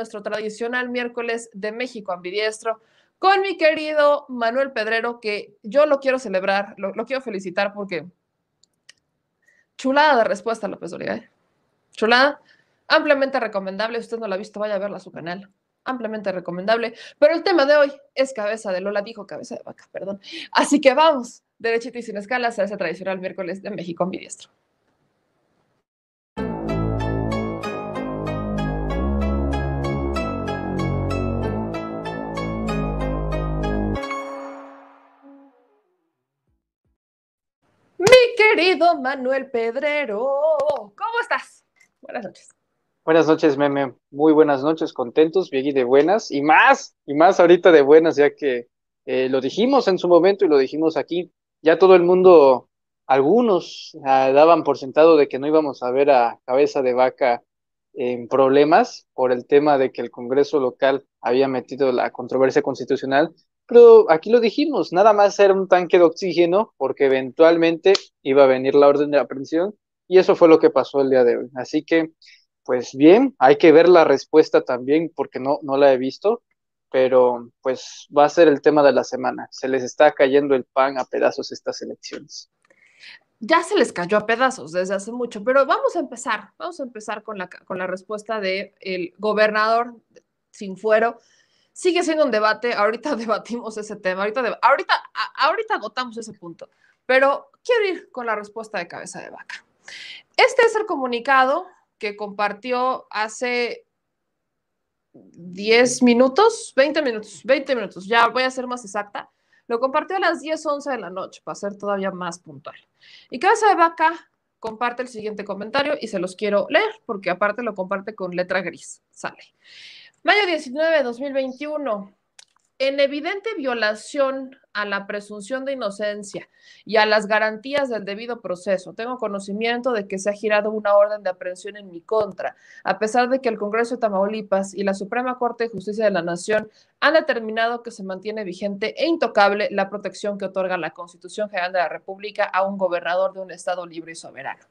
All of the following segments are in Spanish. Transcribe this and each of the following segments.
nuestro tradicional miércoles de México ambidiestro con mi querido Manuel Pedrero, que yo lo quiero celebrar, lo, quiero felicitar porque chulada de respuesta, López Doriga. ¿eh? Chulada, ampliamente recomendable. usted no la ha visto, vaya a verla a su canal. Ampliamente recomendable. Pero el tema de hoy es cabeza de Lola, dijo cabeza de vaca, perdón. Así que vamos, derechito y sin escalas, a ese tradicional miércoles de México ambidiestro. querido Manuel Pedrero, ¿cómo estás? Buenas noches. Buenas noches, meme. Muy buenas noches, contentos, bien de buenas, y más, y más ahorita de buenas, ya que eh, lo dijimos en su momento y lo dijimos aquí. Ya todo el mundo, algunos ah, daban por sentado de que no íbamos a ver a cabeza de vaca en problemas por el tema de que el Congreso local había metido la controversia constitucional aquí lo dijimos, nada más era un tanque de oxígeno porque eventualmente iba a venir la orden de aprehensión y eso fue lo que pasó el día de hoy. Así que, pues bien, hay que ver la respuesta también porque no, no la he visto, pero pues va a ser el tema de la semana. Se les está cayendo el pan a pedazos estas elecciones. Ya se les cayó a pedazos desde hace mucho, pero vamos a empezar, vamos a empezar con la, con la respuesta del el gobernador sin fuero sigue siendo un debate, ahorita debatimos ese tema, ahorita, ahorita, ahorita agotamos ese punto, pero quiero ir con la respuesta de cabeza de vaca. Este es el comunicado que compartió hace 10 minutos, 20 minutos, 20 minutos, ya voy a ser más exacta. Lo compartió a las 10.11 de la noche, para ser todavía más puntual. Y Cabeza de Vaca comparte el siguiente comentario y se los quiero leer porque aparte lo comparte con letra gris. Sale. Mayo 19 de 2021. En evidente violación a la presunción de inocencia y a las garantías del debido proceso. Tengo conocimiento de que se ha girado una orden de aprehensión en mi contra, a pesar de que el Congreso de Tamaulipas y la Suprema Corte de Justicia de la Nación han determinado que se mantiene vigente e intocable la protección que otorga la Constitución General de la República a un gobernador de un Estado libre y soberano.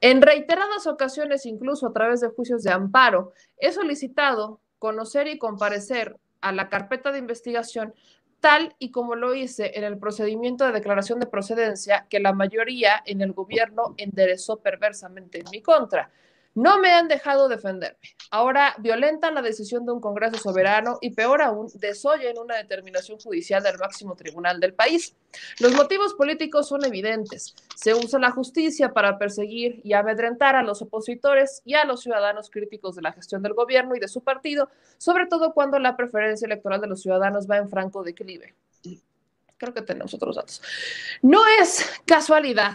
En reiteradas ocasiones, incluso a través de juicios de amparo, he solicitado conocer y comparecer a la carpeta de investigación tal y como lo hice en el procedimiento de declaración de procedencia que la mayoría en el gobierno enderezó perversamente en mi contra. No me han dejado defenderme. Ahora violentan la decisión de un Congreso soberano y peor aún, desoyen una determinación judicial del máximo tribunal del país. Los motivos políticos son evidentes. Se usa la justicia para perseguir y amedrentar a los opositores y a los ciudadanos críticos de la gestión del gobierno y de su partido, sobre todo cuando la preferencia electoral de los ciudadanos va en franco declive. Creo que tenemos otros datos. No es casualidad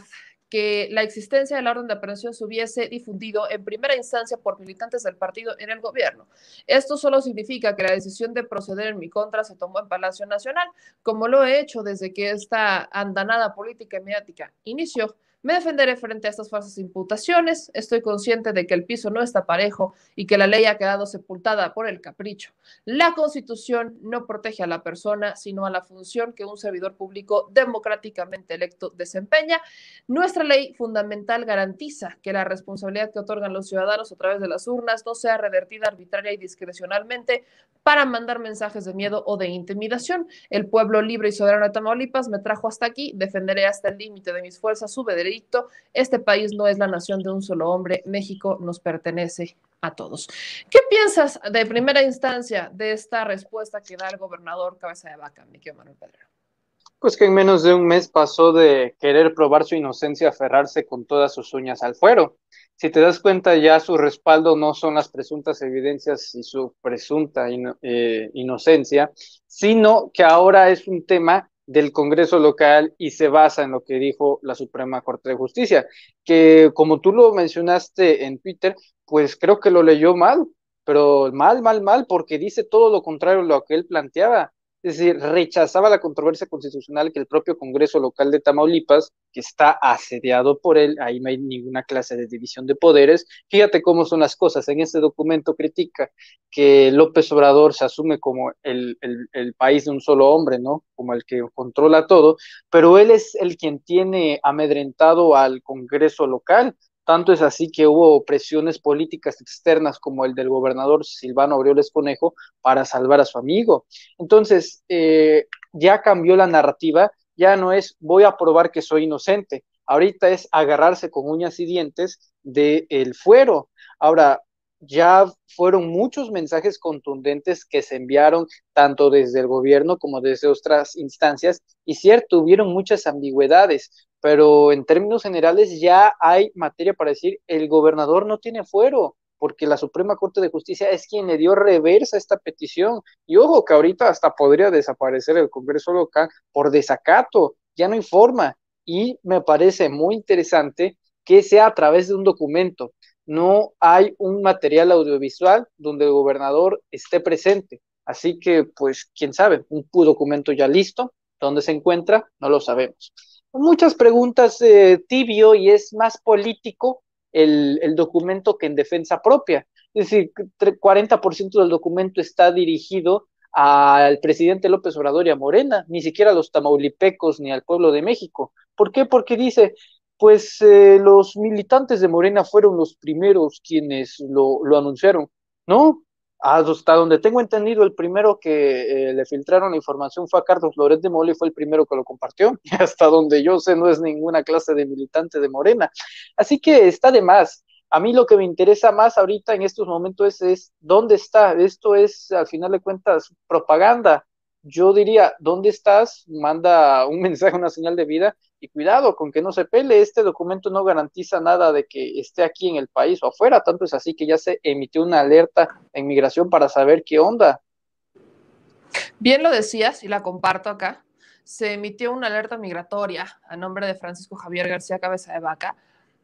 que la existencia del orden de aprehensión se hubiese difundido en primera instancia por militantes del partido en el gobierno. Esto solo significa que la decisión de proceder en mi contra se tomó en Palacio Nacional, como lo he hecho desde que esta andanada política mediática inició me defenderé frente a estas falsas imputaciones. Estoy consciente de que el piso no está parejo y que la ley ha quedado sepultada por el capricho. La Constitución no protege a la persona, sino a la función que un servidor público democráticamente electo desempeña. Nuestra ley fundamental garantiza que la responsabilidad que otorgan los ciudadanos a través de las urnas no sea revertida arbitraria y discrecionalmente para mandar mensajes de miedo o de intimidación. El pueblo libre y soberano de Tamaulipas me trajo hasta aquí. Defenderé hasta el límite de mis fuerzas su este país no es la nación de un solo hombre, México nos pertenece a todos. ¿Qué piensas de primera instancia de esta respuesta que da el gobernador Cabeza de Vaca, querido Manuel Pedro? Pues que en menos de un mes pasó de querer probar su inocencia a aferrarse con todas sus uñas al fuero. Si te das cuenta, ya su respaldo no son las presuntas evidencias y su presunta eh, inocencia, sino que ahora es un tema del Congreso local y se basa en lo que dijo la Suprema Corte de Justicia, que como tú lo mencionaste en Twitter, pues creo que lo leyó mal, pero mal, mal, mal, porque dice todo lo contrario a lo que él planteaba es decir, rechazaba la controversia constitucional que el propio Congreso local de Tamaulipas, que está asediado por él, ahí no hay ninguna clase de división de poderes. Fíjate cómo son las cosas. En este documento critica que López Obrador se asume como el, país de un solo hombre, ¿no? Como el que controla todo, pero él es el quien tiene amedrentado al Congreso local tanto es así que hubo presiones políticas externas como el del gobernador Silvano Aureoles Conejo para salvar a su amigo. Entonces, eh, ya cambió la narrativa, ya no es voy a probar que soy inocente, ahorita es agarrarse con uñas y dientes del fuero. Ahora, ya fueron muchos mensajes contundentes que se enviaron tanto desde el gobierno como desde otras instancias y cierto, hubieron muchas ambigüedades pero en términos generales ya hay materia para decir el gobernador no tiene fuero, porque la Suprema Corte de Justicia es quien le dio reversa a esta petición. Y ojo, que ahorita hasta podría desaparecer el Congreso local por desacato, ya no informa. Y me parece muy interesante que sea a través de un documento. No hay un material audiovisual donde el gobernador esté presente. Así que, pues, quién sabe, un documento ya listo, dónde se encuentra, no lo sabemos muchas preguntas tibio y es más político el, el, documento que en defensa propia. Es decir, 40% del documento está dirigido al presidente López Obrador y a Morena, ni siquiera a los tamaulipecos ni al pueblo de México. ¿Por qué? Porque dice, pues eh, los militantes de Morena fueron los primeros quienes lo anunciaron. No, Ah, pues, hasta donde tengo entendido, el primero que eh, le filtraron la información fue a Carlos Flores de Moli, fue el primero que lo compartió. hasta donde yo sé, no es ninguna clase de militante de Morena. Así que está de más. A mí lo que me interesa más ahorita en estos momentos es dónde está. Esto es, al final de cuentas, propaganda. Yo diría, ¿dónde estás? Manda un mensaje, una señal de vida y cuidado, con que no se pele, este documento no garantiza nada de que esté aquí en el país o afuera, tanto es así que ya se emitió una alerta en migración para saber qué onda. Bien lo decías y la comparto acá. Se emitió una alerta migratoria a nombre de Francisco Javier García Cabeza de Vaca.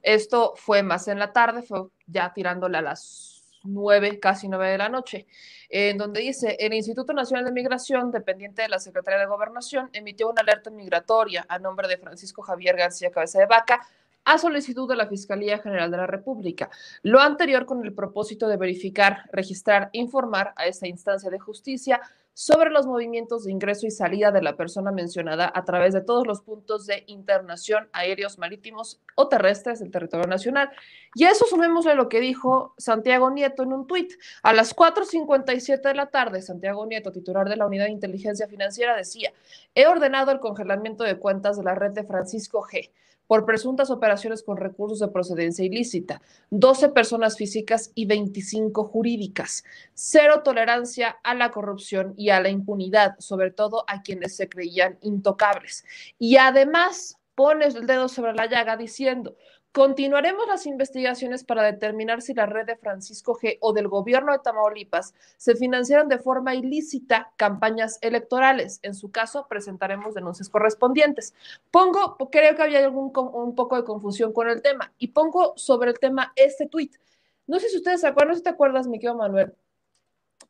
Esto fue más en la tarde, fue ya tirándole a las Nueve, casi nueve de la noche, en donde dice, el Instituto Nacional de Migración, dependiente de la Secretaría de Gobernación, emitió una alerta migratoria a nombre de Francisco Javier García Cabeza de Vaca a solicitud de la Fiscalía General de la República. Lo anterior con el propósito de verificar, registrar, informar a esa instancia de justicia sobre los movimientos de ingreso y salida de la persona mencionada a través de todos los puntos de internación aéreos, marítimos o terrestres del territorio nacional. Y a eso sumémosle lo que dijo Santiago Nieto en un tuit. A las 4.57 de la tarde, Santiago Nieto, titular de la Unidad de Inteligencia Financiera, decía, he ordenado el congelamiento de cuentas de la red de Francisco G por presuntas operaciones con recursos de procedencia ilícita, 12 personas físicas y 25 jurídicas. Cero tolerancia a la corrupción y a la impunidad, sobre todo a quienes se creían intocables. Y además pones el dedo sobre la llaga diciendo, Continuaremos las investigaciones para determinar si la red de Francisco G. o del gobierno de Tamaulipas se financiaron de forma ilícita campañas electorales. En su caso, presentaremos denuncias correspondientes. Pongo, creo que había algún un poco de confusión con el tema, y pongo sobre el tema este tuit. No sé si ustedes se acuerdan, no si te acuerdas, mi querido Manuel,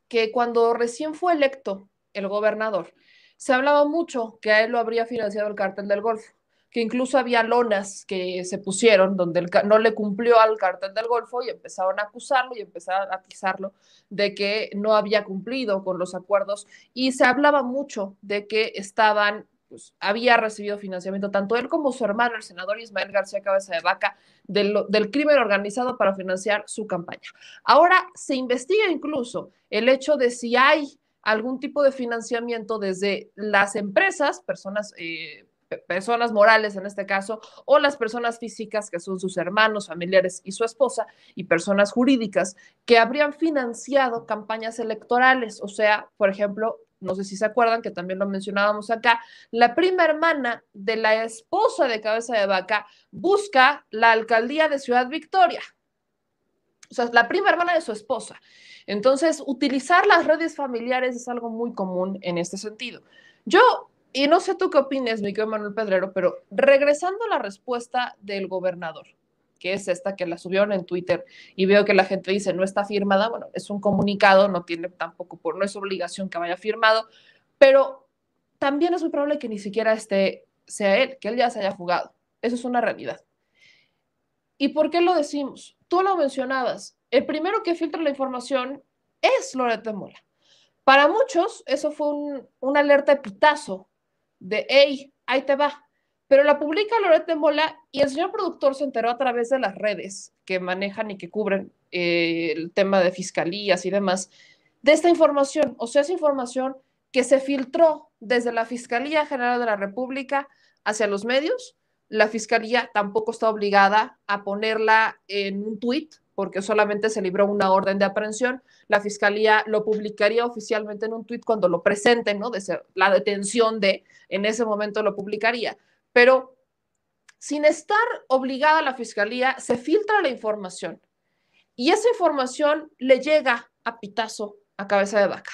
que cuando recién fue electo el gobernador, se hablaba mucho que a él lo habría financiado el cártel del Golfo que incluso había lonas que se pusieron donde no le cumplió al cartel del Golfo y empezaron a acusarlo y empezaron a atizarlo de que no había cumplido con los acuerdos y se hablaba mucho de que estaban pues, había recibido financiamiento tanto él como su hermano, el senador Ismael García Cabeza de Vaca, del, del, crimen organizado para financiar su campaña. Ahora se investiga incluso el hecho de si hay algún tipo de financiamiento desde las empresas, personas eh, personas morales en este caso, o las personas físicas que son sus hermanos, familiares y su esposa, y personas jurídicas que habrían financiado campañas electorales, o sea, por ejemplo, no sé si se acuerdan que también lo mencionábamos acá, la prima hermana de la esposa de Cabeza de Vaca busca la alcaldía de Ciudad Victoria. O sea, la prima hermana de su esposa. Entonces, utilizar las redes familiares es algo muy común en este sentido. Yo y no sé tú qué opines, mi querido Manuel Pedrero, pero regresando a la respuesta del gobernador, que es esta que la subieron en Twitter y veo que la gente dice no está firmada, bueno, es un comunicado, no tiene tampoco por no es obligación que vaya firmado, pero también es muy probable que ni siquiera esté sea él, que él ya se haya jugado. Eso es una realidad. ¿Y por qué lo decimos? Tú lo mencionabas. El primero que filtra la información es Loretta Mola. Para muchos, eso fue un, una alerta pitazo, de, hey, ahí te va. Pero la publica Loret Mola y el señor productor se enteró a través de las redes que manejan y que cubren eh, el tema de fiscalías y demás de esta información. O sea, esa información que se filtró desde la Fiscalía General de la República hacia los medios. La Fiscalía tampoco está obligada a ponerla en un tuit, porque solamente se libró una orden de aprehensión, la fiscalía lo publicaría oficialmente en un tuit cuando lo presenten, ¿no? De la detención de, en ese momento lo publicaría. Pero sin estar obligada la fiscalía, se filtra la información y esa información le llega a pitazo, a cabeza de vaca.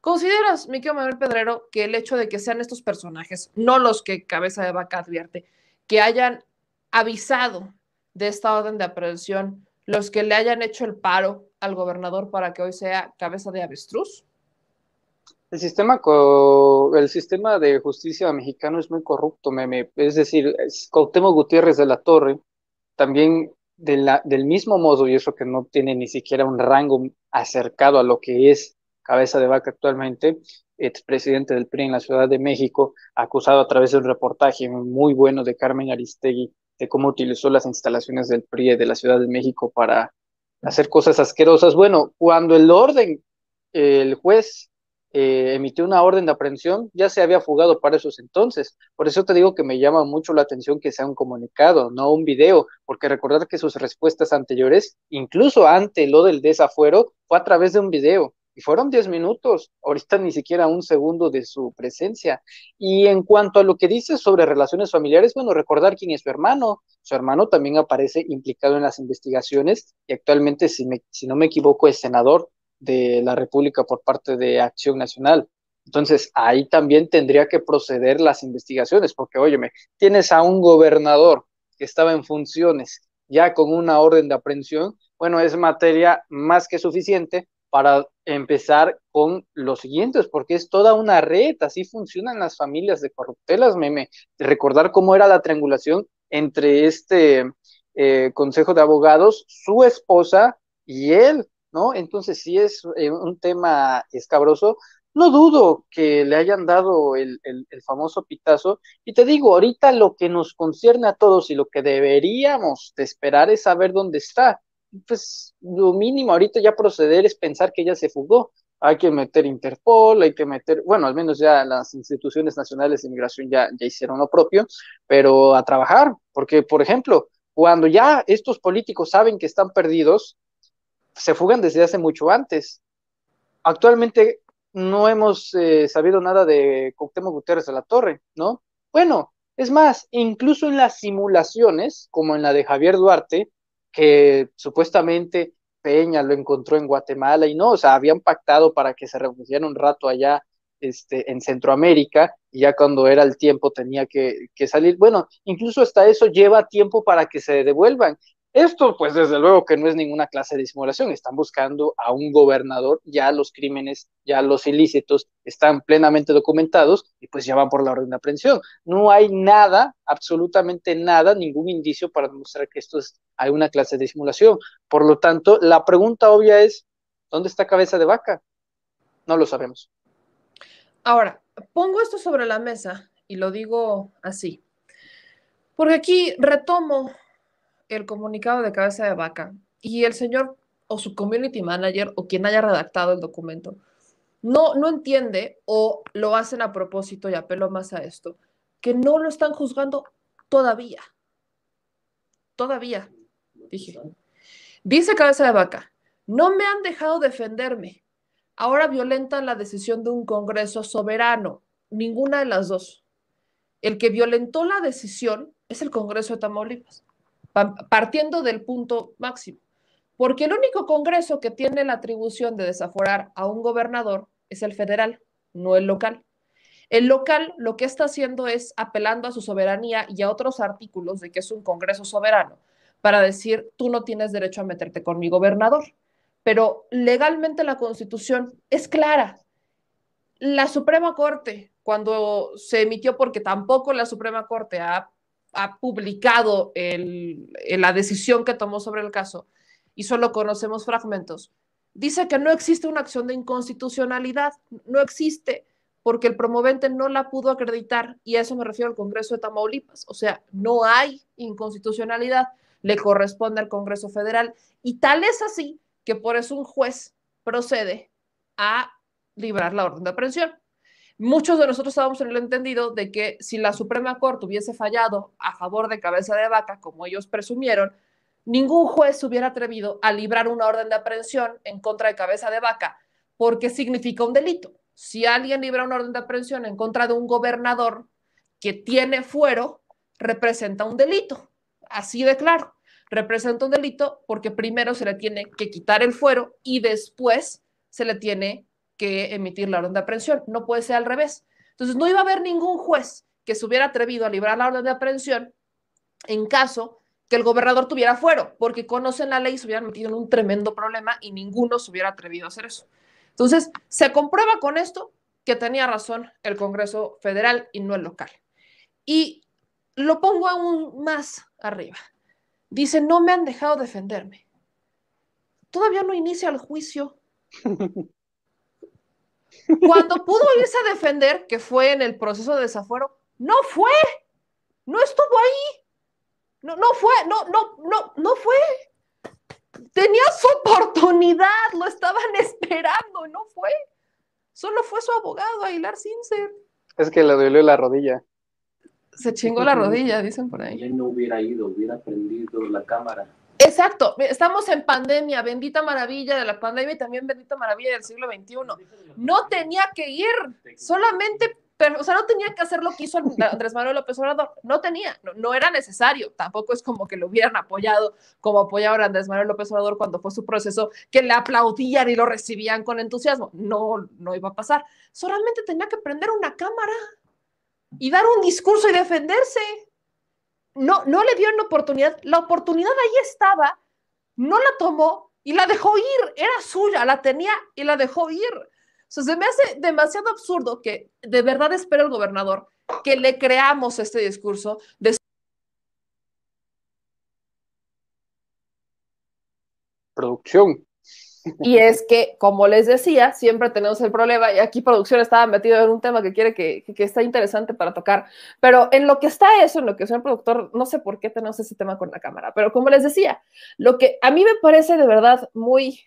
¿Consideras, Miquel Manuel Pedrero, que el hecho de que sean estos personajes, no los que cabeza de vaca advierte, que hayan avisado de esta orden de aprehensión, los que le hayan hecho el paro al gobernador para que hoy sea cabeza de avestruz? El sistema, el sistema de justicia mexicano es muy corrupto, meme. Es decir, Cautemo Gutiérrez de la Torre, también del mismo modo, y eso que no tiene ni siquiera un rango acercado a lo que es cabeza de vaca actualmente, expresidente del PRI en la Ciudad de México, acusado a través de un reportaje muy bueno de Carmen Aristegui de cómo utilizó las instalaciones del PRI de la Ciudad de México para hacer cosas asquerosas. Bueno, cuando el orden, el juez eh, emitió una orden de aprehensión, ya se había fugado para esos entonces. Por eso te digo que me llama mucho la atención que sea un comunicado, no un video, porque recordar que sus respuestas anteriores, incluso ante lo del desafuero, fue a través de un video. Y fueron diez minutos, ahorita ni siquiera un segundo de su presencia. Y en cuanto a lo que dice sobre relaciones familiares, bueno, recordar quién es su hermano. Su hermano también aparece implicado en las investigaciones y actualmente, si, si no me equivoco, es senador de la República por parte de Acción Nacional. Entonces, ahí también tendría que proceder las investigaciones, porque, óyeme, tienes a un gobernador que estaba en funciones ya con una orden de aprehensión, bueno, es materia más que suficiente para empezar con los siguientes, porque es toda una red, así funcionan las familias de corruptelas, meme. Recordar cómo era la triangulación entre este eh, consejo de abogados, su esposa y él, ¿no? Entonces, si es eh, un tema escabroso, no dudo que le hayan dado el, el, famoso pitazo. Y te digo, ahorita lo que nos concierne a todos y lo que deberíamos de esperar es saber dónde está pues lo mínimo ahorita ya proceder es pensar que ya se fugó. Hay que meter Interpol, hay que meter, bueno, al menos ya las instituciones nacionales de inmigración ya, ya hicieron lo propio, pero a trabajar, porque, por ejemplo, cuando ya estos políticos saben que están perdidos, se fugan desde hace mucho antes. Actualmente no hemos eh, sabido nada de Cuauhtémoc Guterres de la Torre, ¿no? Bueno, es más, incluso en las simulaciones, como en la de Javier Duarte, que supuestamente Peña lo encontró en Guatemala y no, o sea, habían pactado para que se refugiara un rato allá este, en Centroamérica y ya cuando era el tiempo tenía que, que, salir. Bueno, incluso hasta eso lleva tiempo para que se devuelvan esto, pues desde luego que no es ninguna clase de simulación, están buscando a un gobernador, ya los crímenes, ya los ilícitos están plenamente documentados y pues ya van por la orden de aprehensión. No hay nada, absolutamente nada, ningún indicio para demostrar que esto es una clase de simulación. Por lo tanto, la pregunta obvia es, ¿dónde está cabeza de vaca? No lo sabemos. Ahora, pongo esto sobre la mesa y lo digo así, porque aquí retomo el comunicado de cabeza de vaca y el señor o su community manager o quien haya redactado el documento no, no entiende o lo hacen a propósito y apelo más a esto, que no lo están juzgando todavía. Todavía, dije. Dice cabeza de vaca, no me han dejado defenderme. Ahora violentan la decisión de un Congreso soberano. Ninguna de las dos. El que violentó la decisión es el Congreso de Tamaulipas partiendo del punto máximo. Porque el único Congreso que tiene la atribución de desaforar a un gobernador es el federal, no el local. El local lo que está haciendo es apelando a su soberanía y a otros artículos de que es un Congreso soberano para decir, tú no tienes derecho a meterte con mi gobernador. Pero legalmente la Constitución es clara. La Suprema Corte, cuando se emitió, porque tampoco la Suprema Corte ha ha publicado la decisión que tomó sobre el caso y solo conocemos fragmentos, dice que no existe una acción de inconstitucionalidad, no existe, porque el promovente no la pudo acreditar, y a eso me refiero al Congreso de Tamaulipas, o sea, no hay inconstitucionalidad, le corresponde al Congreso Federal, y tal es así que por eso un juez procede a librar la orden de aprehensión. Muchos de nosotros estábamos en el entendido de que si la Suprema Corte hubiese fallado a favor de cabeza de vaca, como ellos presumieron, ningún juez se hubiera atrevido a librar una orden de aprehensión en contra de cabeza de vaca, porque significa un delito. Si alguien libra una orden de aprehensión en contra de un gobernador que tiene fuero, representa un delito, así de claro. Representa un delito porque primero se le tiene que quitar el fuero y después se le tiene que emitir la orden de aprehensión. No puede ser al revés. Entonces, no iba a haber ningún juez que se hubiera atrevido a librar la orden de aprehensión en caso que el gobernador tuviera fuero, porque conocen la ley y se hubieran metido en un tremendo problema y ninguno se hubiera atrevido a hacer eso. Entonces, se comprueba con esto que tenía razón el Congreso Federal y no el local. Y lo pongo aún más arriba. Dice, no me han dejado defenderme. Todavía no inicia el juicio. Cuando pudo irse a defender, que fue en el proceso de desafuero, no fue, no estuvo ahí, no, no fue, no, no, no, no fue. Tenía su oportunidad, lo estaban esperando, no fue. Solo fue su abogado, Aguilar Sincer. Es que le dolió la rodilla. Se chingó la rodilla, dicen por ahí. Él no hubiera ido, hubiera prendido la cámara. Exacto, estamos en pandemia, bendita maravilla de la pandemia y también bendita maravilla del siglo XXI. No tenía que ir, solamente, pero, o sea, no tenía que hacer lo que hizo Andrés Manuel López Obrador, no tenía, no, era necesario, tampoco es como que lo hubieran apoyado como apoyaba Andrés Manuel López Obrador cuando fue su proceso, que le aplaudían y lo recibían con entusiasmo, no, no iba a pasar, solamente tenía que prender una cámara y dar un discurso y defenderse no, no le la oportunidad, la oportunidad ahí estaba, no la tomó y la dejó ir, era suya, la tenía y la dejó ir. entonces se me hace demasiado absurdo que de verdad espera el gobernador que le creamos este discurso de producción. Y es que, como les decía, siempre tenemos el problema, y aquí producción estaba metida en un tema que quiere que, que, está interesante para tocar, pero en lo que está eso, en lo que soy un productor, no sé por qué tenemos ese tema con la cámara, pero como les decía, lo que a mí me parece de verdad muy,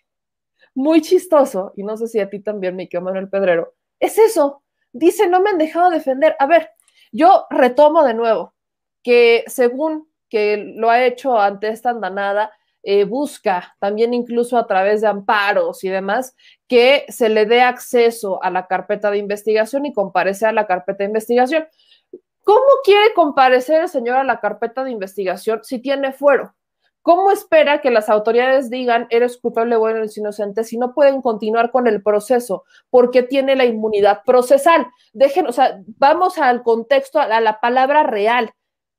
muy chistoso, y no sé si a ti también, mi querido Manuel Pedrero, es eso. Dice, no me han dejado defender. A ver, yo retomo de nuevo que según que lo ha hecho ante esta andanada, eh, busca, también incluso a través de amparos y demás, que se le dé acceso a la carpeta de investigación y comparece a la carpeta de investigación. ¿Cómo quiere comparecer el señor a la carpeta de investigación si tiene fuero? ¿Cómo espera que las autoridades digan eres culpable o eres inocente si no pueden continuar con el proceso porque tiene la inmunidad procesal? Déjenos, vamos al contexto, a la palabra real,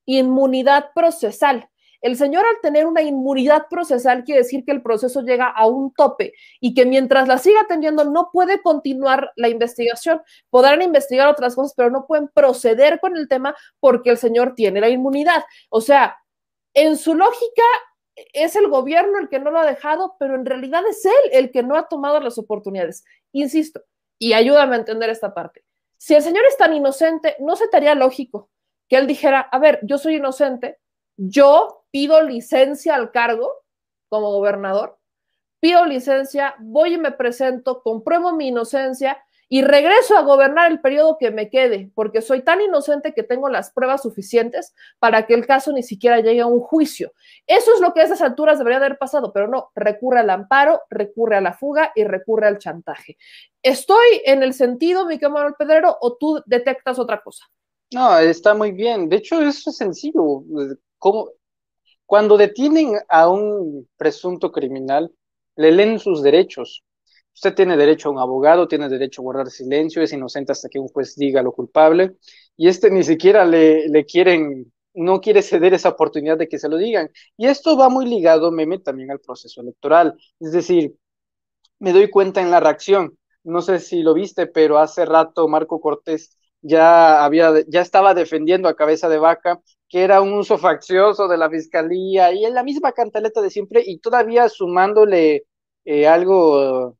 inmunidad procesal. El señor al tener una inmunidad procesal quiere decir que el proceso llega a un tope y que mientras la siga atendiendo no puede continuar la investigación. Podrán investigar otras cosas, pero no pueden proceder con el tema porque el señor tiene la inmunidad. O sea, en su lógica es el gobierno el que no lo ha dejado, pero en realidad es él el que no ha tomado las oportunidades. Insisto, y ayúdame a entender esta parte. Si el señor es tan inocente, no se estaría lógico que él dijera, a ver, yo soy inocente, yo pido licencia al cargo como gobernador, pido licencia, voy y me presento, compruebo mi inocencia y regreso a gobernar el periodo que me quede, porque soy tan inocente que tengo las pruebas suficientes para que el caso ni siquiera llegue a un juicio. Eso es lo que a esas alturas debería haber pasado, pero no, recurre al amparo, recurre a la fuga y recurre al chantaje. ¿Estoy en el sentido, mi Manuel Pedrero, o tú detectas otra cosa? No, está muy bien. De hecho, eso es sencillo. ¿Cómo? Cuando detienen a un presunto criminal, le leen sus derechos. Usted tiene derecho a un abogado, tiene derecho a guardar silencio, es inocente hasta que un juez diga lo culpable, y este ni siquiera le, quieren, no quiere ceder esa oportunidad de que se lo digan. Y esto va muy ligado, meme, también al proceso electoral. Es decir, me doy cuenta en la reacción, no sé si lo viste, pero hace rato Marco Cortés ya había ya estaba defendiendo a cabeza de vaca que era un uso faccioso de la fiscalía, y en la misma cantaleta de siempre, y todavía sumándole eh, algo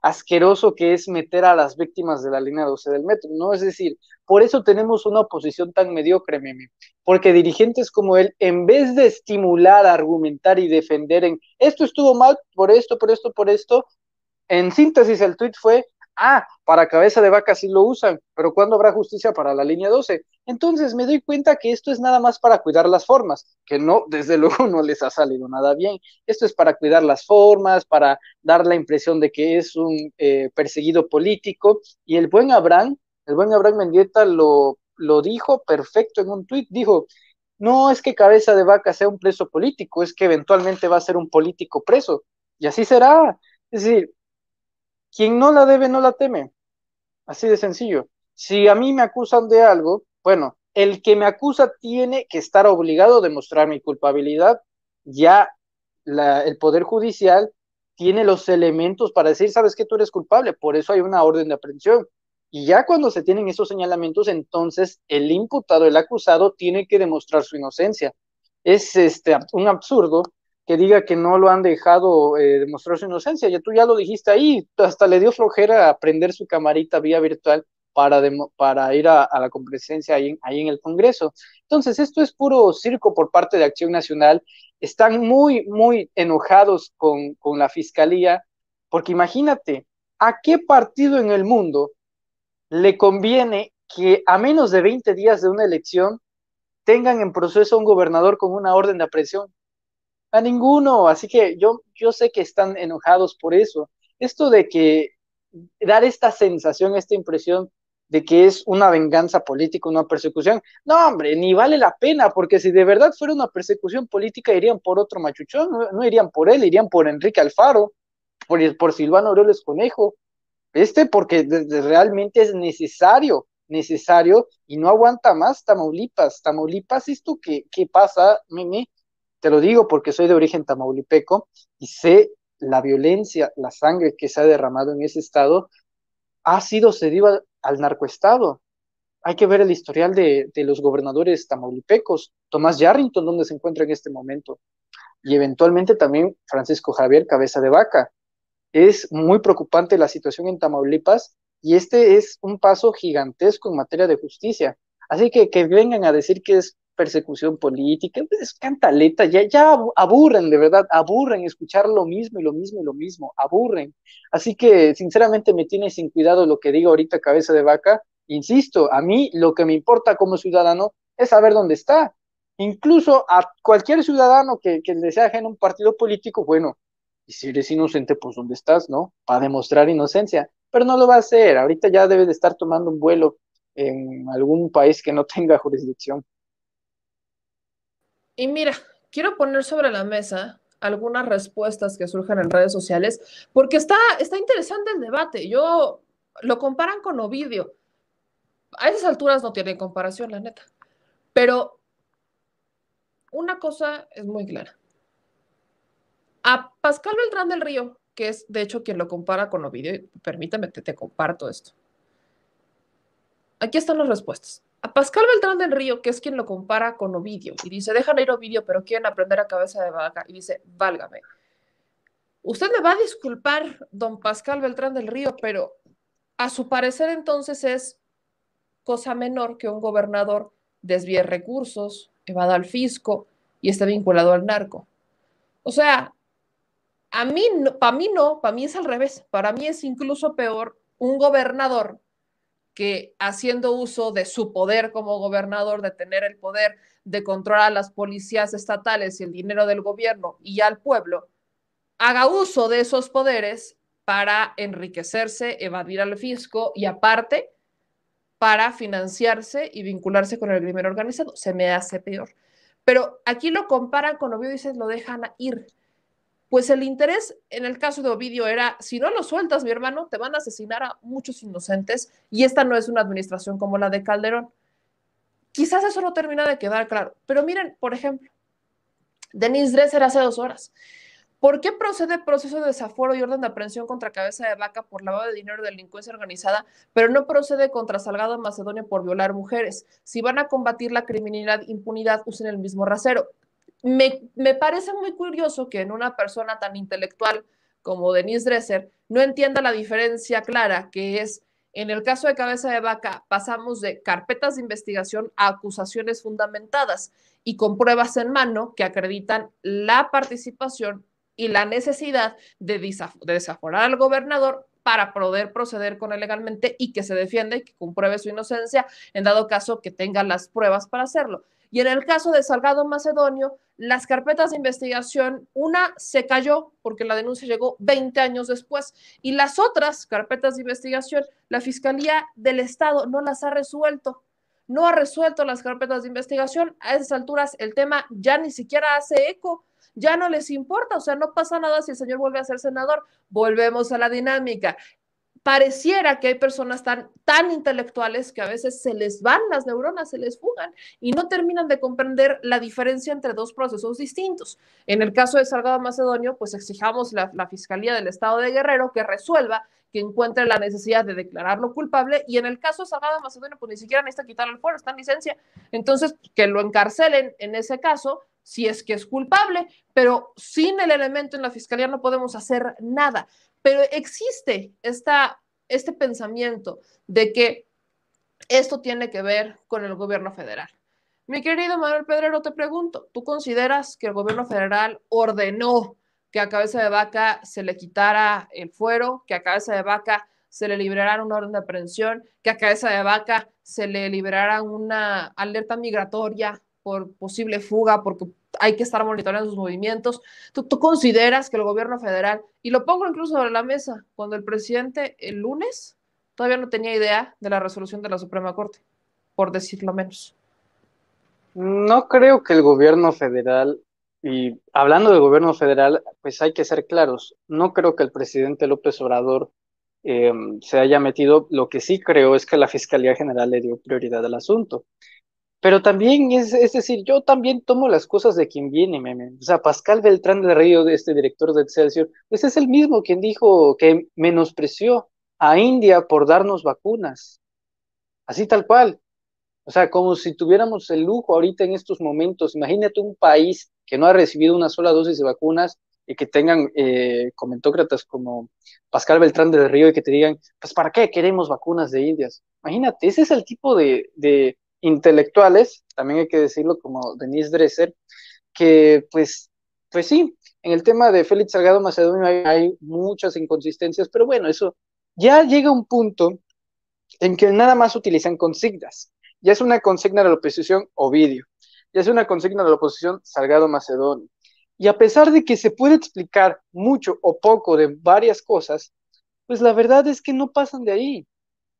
asqueroso que es meter a las víctimas de la línea 12 del metro, ¿no? Es decir, por eso tenemos una oposición tan mediocre, meme, porque dirigentes como él, en vez de estimular, argumentar y defender en esto estuvo mal por esto, por esto, por esto, en síntesis el tuit fue Ah, para cabeza de vaca sí lo usan, pero ¿cuándo habrá justicia para la línea 12? Entonces me doy cuenta que esto es nada más para cuidar las formas, que no, desde luego no les ha salido nada bien. Esto es para cuidar las formas, para dar la impresión de que es un eh, perseguido político. Y el buen Abraham, el buen Abraham Mendieta lo, lo dijo perfecto en un tuit, dijo, no es que cabeza de vaca sea un preso político, es que eventualmente va a ser un político preso. Y así será. Es decir, quien no la debe, no la teme. Así de sencillo. Si a mí me acusan de algo, bueno, el que me acusa tiene que estar obligado a demostrar mi culpabilidad. Ya el Poder Judicial tiene los elementos para decir, sabes que tú eres culpable, por eso hay una orden de aprehensión. Y ya cuando se tienen esos señalamientos, entonces el imputado, el acusado, tiene que demostrar su inocencia. Es este, un absurdo que diga que no lo han dejado eh, demostrar su inocencia. Ya tú ya lo dijiste ahí, hasta le dio flojera a prender su camarita vía virtual para, para ir a, la comparecencia ahí, ahí, en el Congreso. Entonces, esto es puro circo por parte de Acción Nacional. Están muy, muy enojados con, con la Fiscalía, porque imagínate, ¿a qué partido en el mundo le conviene que a menos de 20 días de una elección tengan en proceso a un gobernador con una orden de aprehensión? A ninguno. Así que yo, yo sé que están enojados por eso. Esto de que dar esta sensación, esta impresión de que es una venganza política, una persecución. No, hombre, ni vale la pena, porque si de verdad fuera una persecución política, irían por otro machuchón, no, irían por él, irían por Enrique Alfaro, por, por Silvano Aureoles Conejo. Este, porque realmente es necesario, necesario, y no aguanta más Tamaulipas. Tamaulipas, esto que, que pasa, Meme, te lo digo porque soy de origen tamaulipeco y sé la violencia, la sangre que se ha derramado en ese estado, ha sido cedida al narcoestado. Hay que ver el historial de, los gobernadores tamaulipecos, Tomás Yarrington, donde se encuentra en este momento, y eventualmente también Francisco Javier Cabeza de Vaca. Es muy preocupante la situación en Tamaulipas y este es un paso gigantesco en materia de justicia. Así que que vengan a decir que es persecución política, entonces cantaleta, ya, ya aburren, de verdad, aburren escuchar lo mismo y lo mismo y lo mismo, aburren. Así que sinceramente me tiene sin cuidado lo que digo ahorita cabeza de vaca. Insisto, a mí lo que me importa como ciudadano es saber dónde está. Incluso a cualquier ciudadano que, que le sea en un partido político, bueno, y si eres inocente, pues dónde estás, ¿no? Para demostrar inocencia. Pero no lo va a hacer, ahorita ya debe de estar tomando un vuelo en algún país que no tenga jurisdicción. Y mira, quiero poner sobre la mesa algunas respuestas que surgen en redes sociales, porque está, está interesante el debate. Yo lo comparan con Ovidio. A esas alturas no tienen comparación, la neta. Pero una cosa es muy clara. A Pascal Beltrán del Río, que es de hecho quien lo compara con Ovidio, permítame, que te comparto esto. Aquí están las respuestas. A Pascal Beltrán del Río, que es quien lo compara con Ovidio, y dice, dejan ir Ovidio, pero quieren aprender a cabeza de vaca, y dice, válgame. Usted me va a disculpar, don Pascal Beltrán del Río, pero a su parecer entonces es cosa menor que un gobernador desvíe recursos, evada al fisco y esté vinculado al narco. O sea, a mí, para mí no, para mí es al revés. Para mí es incluso peor un gobernador que haciendo uso de su poder como gobernador, de tener el poder de controlar a las policías estatales y el dinero del gobierno y al pueblo, haga uso de esos poderes para enriquecerse, evadir al fisco y aparte para financiarse y vincularse con el crimen organizado. Se me hace peor. Pero aquí lo comparan con lo y dices lo dejan ir pues el interés en el caso de Ovidio era, si no lo sueltas, mi hermano, te van a asesinar a muchos inocentes y esta no es una administración como la de Calderón. Quizás eso no termina de quedar claro, pero miren, por ejemplo, Denise Dresser hace dos horas. ¿Por qué procede proceso de desafuero y orden de aprehensión contra Cabeza de Vaca por lavado de dinero de delincuencia organizada, pero no procede contra Salgado Macedonia por violar mujeres? Si van a combatir la criminalidad, impunidad, usen el mismo rasero me, parece muy curioso que en una persona tan intelectual como Denise Dresser no entienda la diferencia clara que es en el caso de Cabeza de Vaca, pasamos de carpetas de investigación a acusaciones fundamentadas y con pruebas en mano que acreditan la participación y la necesidad de, desaforar al gobernador para poder proceder con él legalmente y que se defiende, que compruebe su inocencia, en dado caso que tenga las pruebas para hacerlo. Y en el caso de Salgado Macedonio, las carpetas de investigación, una se cayó porque la denuncia llegó 20 años después y las otras carpetas de investigación, la Fiscalía del Estado no las ha resuelto. No ha resuelto las carpetas de investigación. A esas alturas el tema ya ni siquiera hace eco ya no les importa, o sea, no pasa nada si el señor vuelve a ser senador. Volvemos a la dinámica pareciera que hay personas tan, intelectuales que a veces se les van las neuronas, se les fugan y no terminan de comprender la diferencia entre dos procesos distintos. En el caso de Salgado Macedonio, pues exijamos la, la Fiscalía del Estado de Guerrero que resuelva que encuentre la necesidad de declararlo culpable. Y en el caso de Salgado Macedonio, pues ni siquiera necesita quitarle el foro, está en licencia. Entonces, que lo encarcelen en ese caso, si es que es culpable, pero sin el elemento en la fiscalía no podemos hacer nada. Pero existe este pensamiento de que esto tiene que ver con el gobierno federal. Mi querido Manuel Pedrero, te pregunto, ¿tú consideras que el gobierno federal ordenó que a cabeza de vaca se le quitara el fuero, que a cabeza de vaca se le liberara una orden de aprehensión, que a cabeza de vaca se le liberara una alerta migratoria por posible fuga, porque hay que estar monitoreando sus movimientos. ¿Tú, consideras que el gobierno federal, y lo pongo incluso sobre la mesa, cuando el presidente el lunes todavía no tenía idea de la resolución de la Suprema Corte, por decirlo menos? No creo que el gobierno federal, y hablando del gobierno federal, pues hay que ser claros, no creo que el presidente López Obrador eh, se haya metido, lo que sí creo es que la Fiscalía General le dio prioridad al asunto pero también es, es decir, yo también tomo las cosas de quien viene, meme. O sea, Pascal Beltrán del Río, este director de Excelsior, pues es el mismo quien dijo que menospreció a India por darnos vacunas. Así tal cual. O sea, como si tuviéramos el lujo ahorita en estos momentos. Imagínate un país que no ha recibido una sola dosis de vacunas y que tengan eh, comentócratas como Pascal Beltrán del Río y que te digan, pues ¿para qué queremos vacunas de Indias? Imagínate, ese es el tipo de intelectuales, también hay que decirlo como Denise Dresser, que pues, pues sí, en el tema de Félix Salgado Macedonio hay, muchas inconsistencias, pero bueno, eso ya llega un punto en que nada más utilizan consignas. Ya es una consigna de la oposición Ovidio, ya es una consigna de la oposición Salgado Macedonio. Y a pesar de que se puede explicar mucho o poco de varias cosas, pues la verdad es que no pasan de ahí.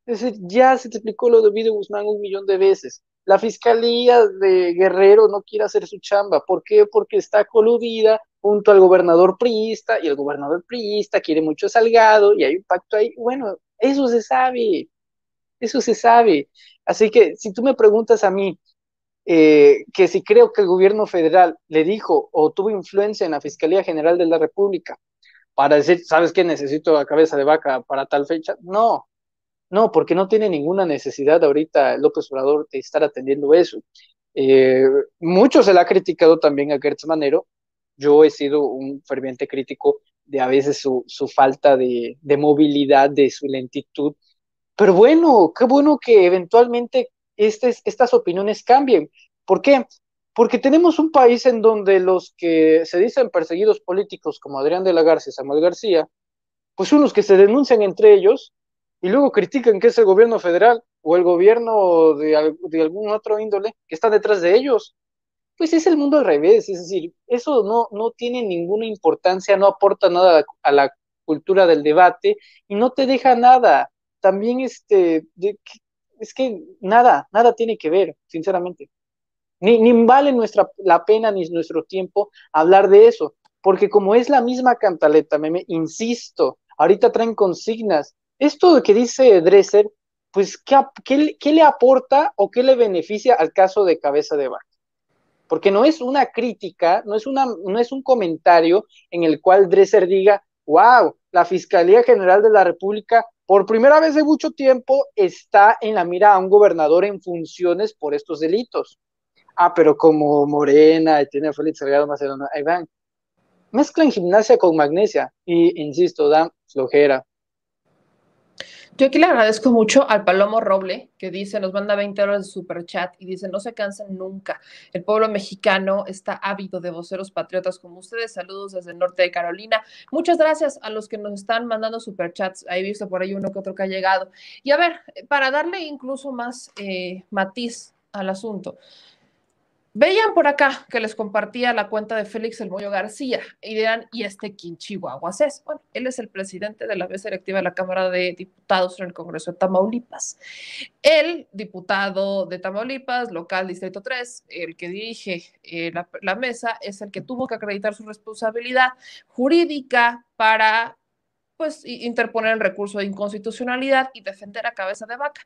Es decir, ya se te explicó lo de Ovidio Guzmán un millón de veces. La fiscalía de Guerrero no quiere hacer su chamba. ¿Por qué? Porque está coludida junto al gobernador priista y el gobernador priista quiere mucho Salgado y hay un pacto ahí. Bueno, eso se sabe. Eso se sabe. Así que si tú me preguntas a mí eh, que si creo que el gobierno federal le dijo o tuvo influencia en la Fiscalía General de la República para decir, ¿sabes qué? Necesito la cabeza de vaca para tal fecha. No, no, porque no tiene ninguna necesidad ahorita López Obrador de estar atendiendo eso. Eh, mucho se le ha criticado también a Gertz Manero. Yo he sido un ferviente crítico de a veces su, falta de, movilidad, de su lentitud. Pero bueno, qué bueno que eventualmente estas opiniones cambien. ¿Por qué? Porque tenemos un país en donde los que se dicen perseguidos políticos como Adrián de la Garza y Samuel García, pues unos que se denuncian entre ellos y luego critican que es el gobierno federal o el gobierno de, de algún otro índole que está detrás de ellos. Pues es el mundo al revés, es decir, eso no, no tiene ninguna importancia, no aporta nada a la cultura del debate y no te deja nada. También este, es que nada, nada tiene que ver, sinceramente. Ni, vale nuestra, la pena ni nuestro tiempo hablar de eso, porque como es la misma cantaleta, me, insisto, ahorita traen consignas, esto que dice Dresser, pues, ¿qué, le aporta o qué le beneficia al caso de cabeza de vaca? Porque no es una crítica, no es, una, no es un comentario en el cual Dresser diga, wow, la Fiscalía General de la República por primera vez de mucho tiempo está en la mira a un gobernador en funciones por estos delitos. Ah, pero como Morena y tiene a Félix Salgado Macedonia, ahí van. Mezclan gimnasia con magnesia y, insisto, dan flojera. Yo aquí le agradezco mucho al Palomo Roble, que dice, nos manda 20 horas de superchat y dice, no se cansen nunca. El pueblo mexicano está ávido de voceros patriotas como ustedes. Saludos desde el norte de Carolina. Muchas gracias a los que nos están mandando superchats. Ahí he visto por ahí uno que otro que ha llegado. Y a ver, para darle incluso más eh, matiz al asunto. Veían por acá que les compartía la cuenta de Félix El Moyo García y ¿y este quién Bueno, él es el presidente de la mesa directiva de la Cámara de Diputados en el Congreso de Tamaulipas. El diputado de Tamaulipas, local Distrito 3, el que dirige eh, la, la mesa, es el que tuvo que acreditar su responsabilidad jurídica para pues interponer el recurso de inconstitucionalidad y defender a cabeza de vaca.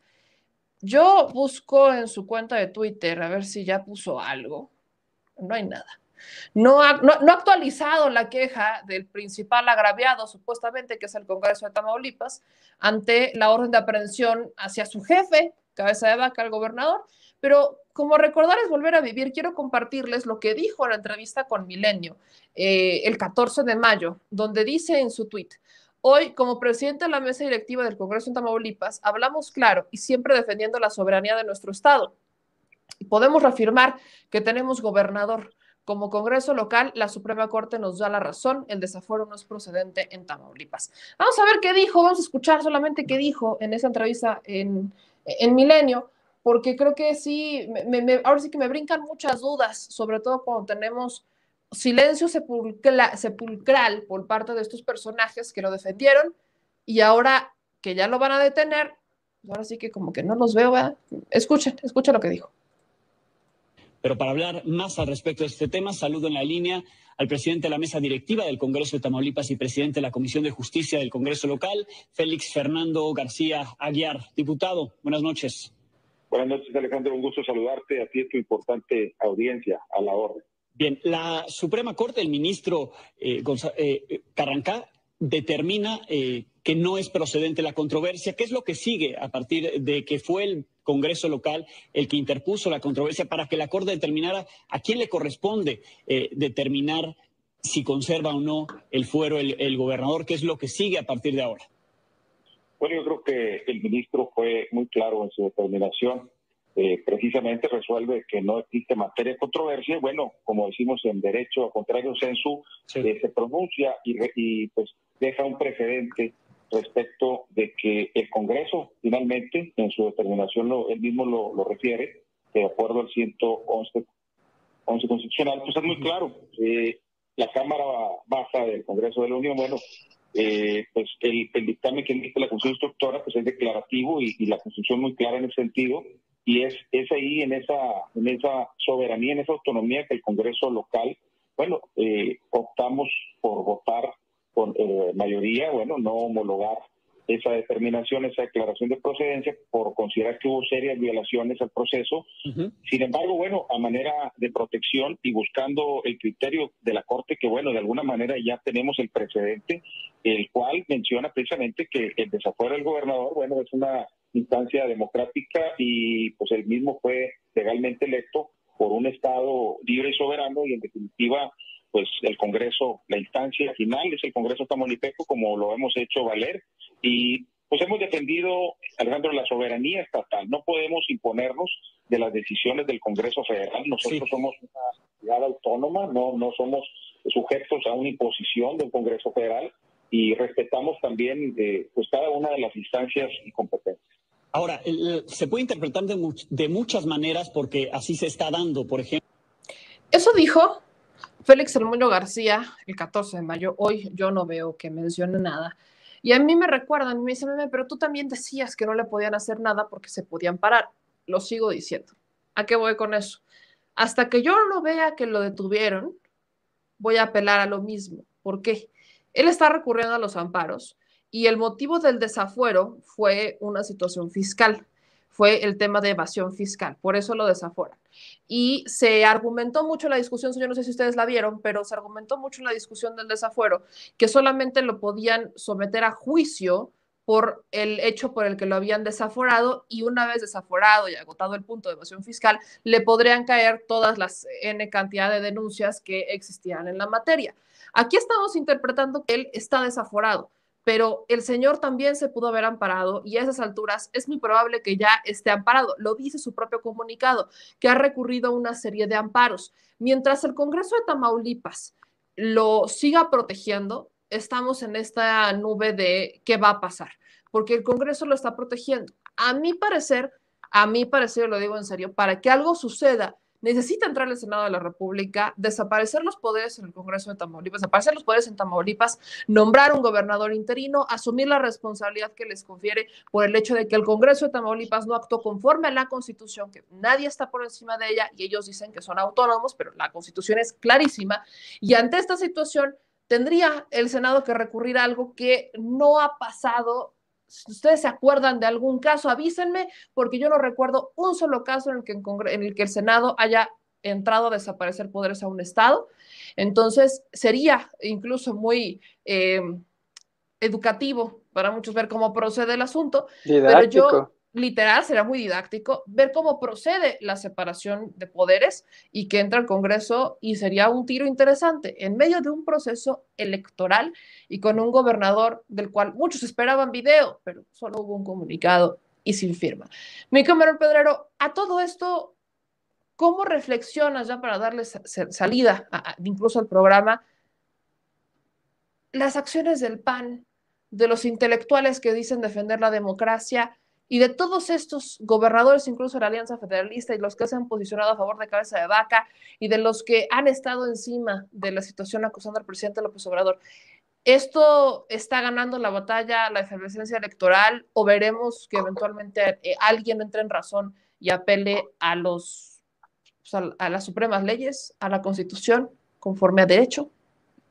Yo busco en su cuenta de Twitter a ver si ya puso algo. No hay nada. No ha, actualizado la queja del principal agraviado, supuestamente, que es el Congreso de Tamaulipas, ante la orden de aprehensión hacia su jefe, cabeza de vaca, el gobernador. Pero como recordar es volver a vivir, quiero compartirles lo que dijo en la entrevista con Milenio eh, el 14 de mayo, donde dice en su tweet. Hoy, como presidente de la mesa directiva del Congreso en Tamaulipas, hablamos claro y siempre defendiendo la soberanía de nuestro Estado. Podemos reafirmar que tenemos gobernador. Como Congreso local, la Suprema Corte nos da la razón, el desafuero no es procedente en Tamaulipas. Vamos a ver qué dijo, vamos a escuchar solamente qué dijo en esa entrevista en, Milenio, porque creo que sí, ahora sí que me brincan muchas dudas, sobre todo cuando tenemos silencio sepulcral por parte de estos personajes que lo defendieron y ahora que ya lo van a detener, pues ahora sí que como que no los veo, ¿verdad? Escuchen, escuchen lo que dijo. Pero para hablar más al respecto de este tema, saludo en la línea al presidente de la mesa directiva del Congreso de Tamaulipas y presidente de la Comisión de Justicia del Congreso local, Félix Fernando García Aguiar. Diputado, buenas noches. Buenas noches, Alejandro. Un gusto saludarte a ti tu importante audiencia. A la orden. Bien, la Suprema Corte, el ministro eh, eh, Carrancá, determina eh, que no es procedente la controversia. ¿Qué es lo que sigue a partir de que fue el Congreso local el que interpuso la controversia para que la Corte determinara a quién le corresponde determinar si conserva o no el fuero el, el gobernador? ¿Qué es lo que sigue a partir de ahora? Bueno, yo creo que el ministro fue muy claro en su determinación eh, precisamente resuelve que no existe materia de controversia. Bueno, como decimos en derecho, a contrario sensu, eh, se pronuncia y, pues deja un precedente respecto de que el Congreso finalmente, en su determinación, lo, él mismo lo, refiere, de acuerdo al 111 11 constitucional, pues es muy claro. Eh, la Cámara Baja del Congreso de la Unión, bueno, pues el, dictamen que indica la Constitución Instructora pues es declarativo y, y, la Constitución muy clara en el sentido y es, ahí en esa, en esa soberanía, en esa autonomía que el Congreso local, bueno, eh, optamos por votar con eh, mayoría, bueno, no homologar esa determinación, esa declaración de procedencia, por considerar que hubo serias violaciones al proceso. Sin embargo, bueno, a manera de protección y buscando el criterio de la Corte, que bueno, de alguna manera ya tenemos el precedente, el cual menciona precisamente que el desafuero del gobernador, bueno, es una instancia democrática y pues el mismo fue legalmente electo por un Estado libre y soberano y en definitiva pues el Congreso, la instancia final es el Congreso Tamaulipeco como lo hemos hecho valer y pues hemos defendido, Alejandro, la soberanía estatal. No podemos imponernos de las decisiones del Congreso Federal. Nosotros somos una ciudad autónoma, no, no somos sujetos a una imposición del Congreso Federal y respetamos también eh, pues cada una de las instancias y competencias. Ahora, se puede interpretar de, muchas maneras porque así se está dando, por ejemplo. Eso dijo Félix Hermoño García el 14 de mayo. Hoy yo no veo que mencione nada. Y a mí me recuerdan, me dicen, pero tú también decías que no le podían hacer nada porque se podían parar. Lo sigo diciendo. ¿A qué voy con eso? Hasta que yo no vea que lo detuvieron, voy a apelar a lo mismo. ¿Por qué? Él está recurriendo a los amparos y el motivo del desafuero fue una situación fiscal, fue el tema de evasión fiscal, por eso lo desaforan. Y se argumentó mucho en la discusión, yo no sé si ustedes la vieron, pero se argumentó mucho en la discusión del desafuero que solamente lo podían someter a juicio por el hecho por el que lo habían desaforado y una vez desaforado y agotado el punto de evasión fiscal, le podrían caer todas las N cantidad de denuncias que existían en la materia. Aquí estamos interpretando que él está desaforado pero el Señor también se pudo haber amparado y a esas alturas es muy probable que ya esté amparado. Lo dice su propio comunicado, que ha recurrido a una serie de amparos. Mientras el Congreso de Tamaulipas lo siga protegiendo, estamos en esta nube de qué va a pasar, porque el Congreso lo está protegiendo. A mi parecer, a mi parecer, lo digo en serio, para que algo suceda necesita entrar al Senado de la República, desaparecer los poderes en el Congreso de Tamaulipas, desaparecer los poderes en Tamaulipas, nombrar un gobernador interino, asumir la responsabilidad que les confiere por el hecho de que el Congreso de Tamaulipas no actuó conforme a la Constitución, que nadie está por encima de ella y ellos dicen que son autónomos, pero la Constitución es clarísima. Y ante esta situación, tendría el Senado que recurrir a algo que no ha pasado si ustedes se acuerdan de algún caso, avísenme, porque yo no recuerdo un solo caso en el que, en el, que el Senado haya entrado a desaparecer poderes a un Estado. Entonces, sería incluso muy eh, educativo para muchos ver cómo procede el asunto. Pero yo literal, será muy didáctico, ver cómo procede la separación de poderes y que entra el Congreso y sería un tiro interesante en medio de un proceso electoral y con un gobernador del cual muchos esperaban video, pero solo hubo un comunicado y sin firma. Mi camarón Pedrero, a todo esto, ¿cómo reflexionas ya para darle salida incluso al programa? Las acciones del PAN, de los intelectuales que dicen defender la democracia, y de todos estos gobernadores, incluso de la Alianza Federalista y los que se han posicionado a favor de cabeza de vaca y de los que han estado encima de la situación acusando al presidente López Obrador, ¿esto está ganando la batalla, la efervescencia electoral o veremos que eventualmente eh, alguien entre en razón y apele a, los, pues, a las supremas leyes, a la constitución, conforme a derecho?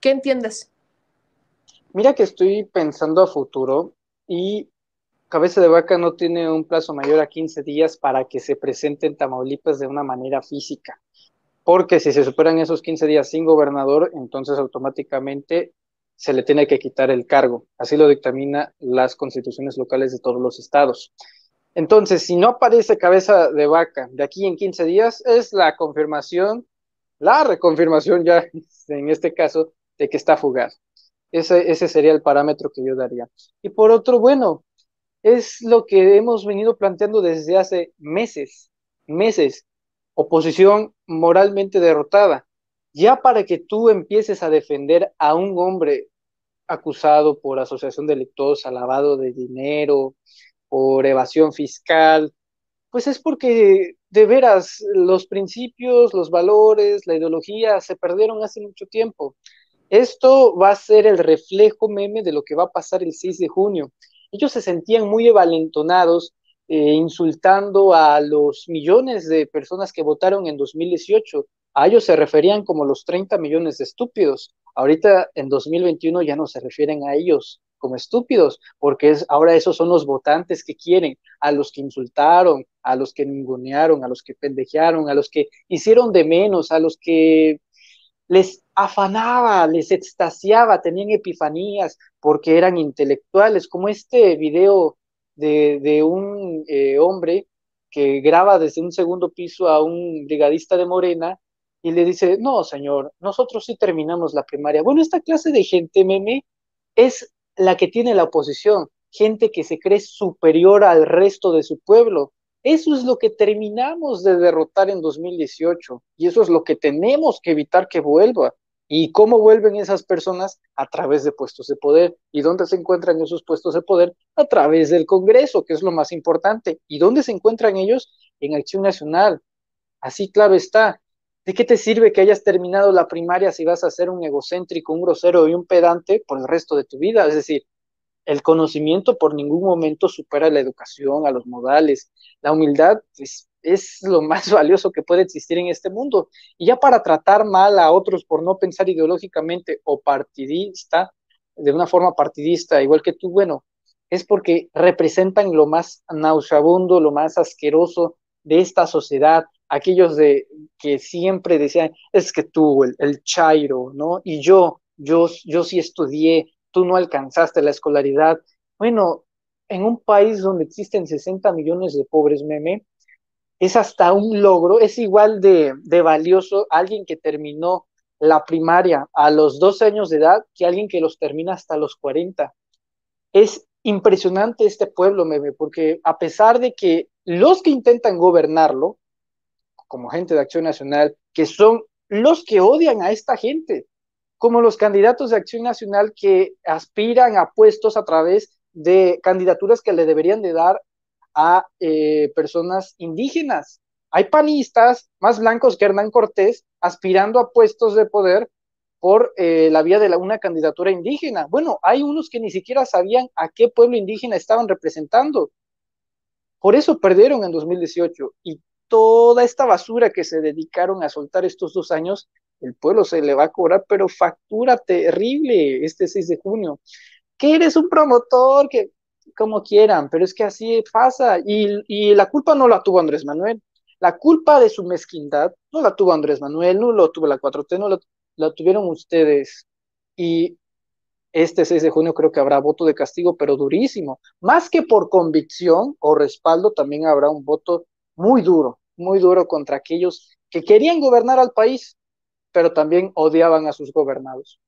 ¿Qué entiendes? Mira que estoy pensando a futuro y Cabeza de Vaca no tiene un plazo mayor a 15 días para que se presente en Tamaulipas de una manera física, porque si se superan esos 15 días sin gobernador, entonces automáticamente se le tiene que quitar el cargo. Así lo dictamina las constituciones locales de todos los estados. Entonces, si no aparece cabeza de vaca de aquí en 15 días, es la confirmación, la reconfirmación ya en este caso, de que está fugaz. Ese, ese sería el parámetro que yo daría. Y por otro, bueno, es lo que hemos venido planteando desde hace meses, meses. Oposición moralmente derrotada. Ya para que tú empieces a defender a un hombre acusado por asociación delictuosa, lavado de dinero, por evasión fiscal, pues es porque de veras los principios, los valores, la ideología se perdieron hace mucho tiempo. Esto va a ser el reflejo meme de lo que va a pasar el 6 de junio ellos se sentían muy valentonados eh, insultando a los millones de personas que votaron en 2018. A ellos se referían como los 30 millones de estúpidos. Ahorita en 2021 ya no se refieren a ellos como estúpidos, porque es, ahora esos son los votantes que quieren, a los que insultaron, a los que ningunearon, a los que pendejearon, a los que hicieron de menos, a los que les afanaba, les extasiaba, tenían epifanías porque eran intelectuales, como este video de, un eh, hombre que graba desde un segundo piso a un brigadista de Morena y le dice, no, señor, nosotros sí terminamos la primaria. Bueno, esta clase de gente, meme, es la que tiene la oposición, gente que se cree superior al resto de su pueblo, eso es lo que terminamos de derrotar en 2018 y eso es lo que tenemos que evitar que vuelva. ¿Y cómo vuelven esas personas? A través de puestos de poder. ¿Y dónde se encuentran esos puestos de poder? A través del Congreso, que es lo más importante. ¿Y dónde se encuentran ellos? En Acción Nacional. Así clave está. ¿De qué te sirve que hayas terminado la primaria si vas a ser un egocéntrico, un grosero y un pedante por el resto de tu vida? Es decir, el conocimiento por ningún momento supera la educación, a los modales. La humildad pues, es, lo más valioso que puede existir en este mundo. Y ya para tratar mal a otros por no pensar ideológicamente o partidista, de una forma partidista, igual que tú, bueno, es porque representan lo más nauseabundo, lo más asqueroso de esta sociedad, aquellos de que siempre decían, es que tú, el, el Chairo, ¿no? Y yo, yo, yo sí estudié, tú no alcanzaste la escolaridad. Bueno, en un país donde existen 60 millones de pobres, meme, es hasta un logro, es igual de, valioso alguien que terminó la primaria a los 12 años de edad que alguien que los termina hasta los 40. Es impresionante este pueblo, meme, porque a pesar de que los que intentan gobernarlo, como gente de Acción Nacional, que son los que odian a esta gente, como los candidatos de Acción Nacional que aspiran a puestos a través de candidaturas que le deberían de dar a eh, personas indígenas. Hay panistas más blancos que Hernán Cortés aspirando a puestos de poder por eh, la vía de una candidatura indígena. Bueno, hay unos que ni siquiera sabían a qué pueblo indígena estaban representando. Por eso perdieron en 2018 y toda esta basura que se dedicaron a soltar estos dos años el pueblo se le va a cobrar, pero factura terrible este 6 de junio. Que eres un promotor, que como quieran, pero es que así pasa. Y, y, la culpa no la tuvo Andrés Manuel. La culpa de su mezquindad no la tuvo Andrés Manuel, no lo tuvo la 4T, no lo, la tuvieron ustedes. Y este 6 de junio creo que habrá voto de castigo, pero durísimo. Más que por convicción o respaldo, también habrá un voto muy duro, muy duro contra aquellos que querían gobernar al país pero también odiaban a sus gobernados.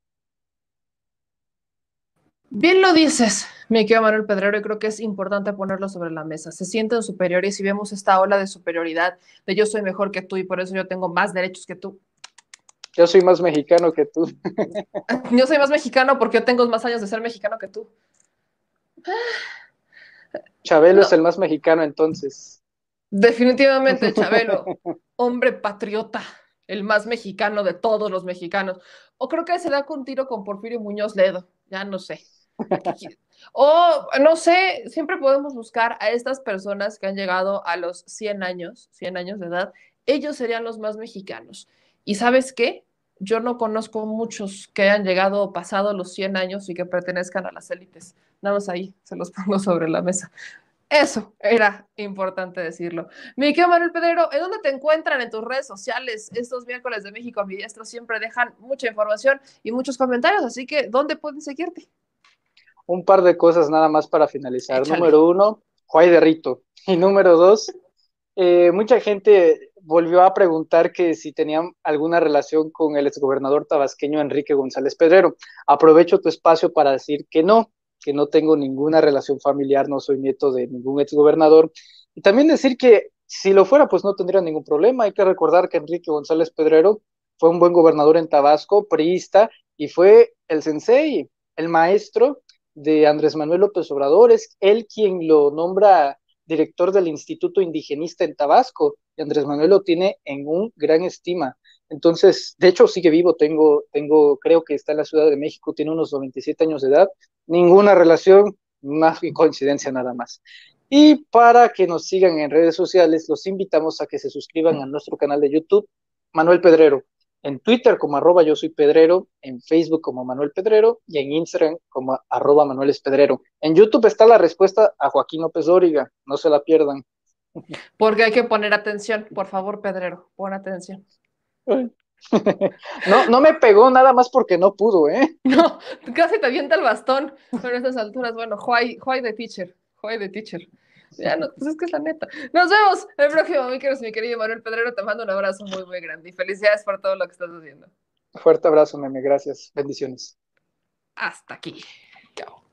Bien lo dices, mi querido Manuel Pedrero, y creo que es importante ponerlo sobre la mesa. Se sienten superiores y vemos esta ola de superioridad de yo soy mejor que tú y por eso yo tengo más derechos que tú. Yo soy más mexicano que tú. yo soy más mexicano porque yo tengo más años de ser mexicano que tú. Chabelo es el más mexicano entonces. Definitivamente, Chabelo, hombre patriota el más mexicano de todos los mexicanos. O creo que se da con tiro con Porfirio Muñoz Ledo, ya no sé. o no sé, siempre podemos buscar a estas personas que han llegado a los 100 años, 100 años de edad, ellos serían los más mexicanos. ¿Y sabes qué? Yo no conozco muchos que hayan llegado o pasado los 100 años y que pertenezcan a las élites. Nada más ahí, se los pongo sobre la mesa. Eso era importante decirlo. Mi querido Manuel Pedrero, ¿en dónde te encuentran en tus redes sociales? Estos miércoles de México mi diestro siempre dejan mucha información y muchos comentarios, así que ¿dónde pueden seguirte? Un par de cosas nada más para finalizar. Número uno, Juay de Rito. Y número dos, eh, mucha gente volvió a preguntar que si tenían alguna relación con el exgobernador tabasqueño Enrique González Pedrero. Aprovecho tu espacio para decir que no que no tengo ninguna relación familiar, no soy nieto de ningún exgobernador. Y también decir que si lo fuera, pues no tendría ningún problema. Hay que recordar que Enrique González Pedrero fue un buen gobernador en Tabasco, priista, y fue el sensei, el maestro de Andrés Manuel López Obrador. Es él quien lo nombra director del Instituto Indigenista en Tabasco. Y Andrés Manuel lo tiene en un gran estima. Entonces, de hecho, sigue vivo, tengo, tengo, creo que está en la Ciudad de México, tiene unos 97 años de edad, ninguna relación, más que coincidencia nada más. Y para que nos sigan en redes sociales, los invitamos a que se suscriban a nuestro canal de YouTube, Manuel Pedrero, en Twitter como arroba yo soy Pedrero, en Facebook como Manuel Pedrero y en Instagram como arroba Manuel Pedrero. En YouTube está la respuesta a Joaquín López Dóriga, no se la pierdan. Porque hay que poner atención, por favor, Pedrero, pon atención. No, no me pegó nada más porque no pudo, ¿eh? No, casi te avienta el bastón, pero a estas alturas, bueno, why, de the teacher, why the teacher. Ya no, pues es que es la neta. Nos vemos el próximo mi querido Manuel Pedrero. Te mando un abrazo muy, muy grande y felicidades por todo lo que estás haciendo. Fuerte abrazo, meme. Gracias. Bendiciones. Hasta aquí. Chao.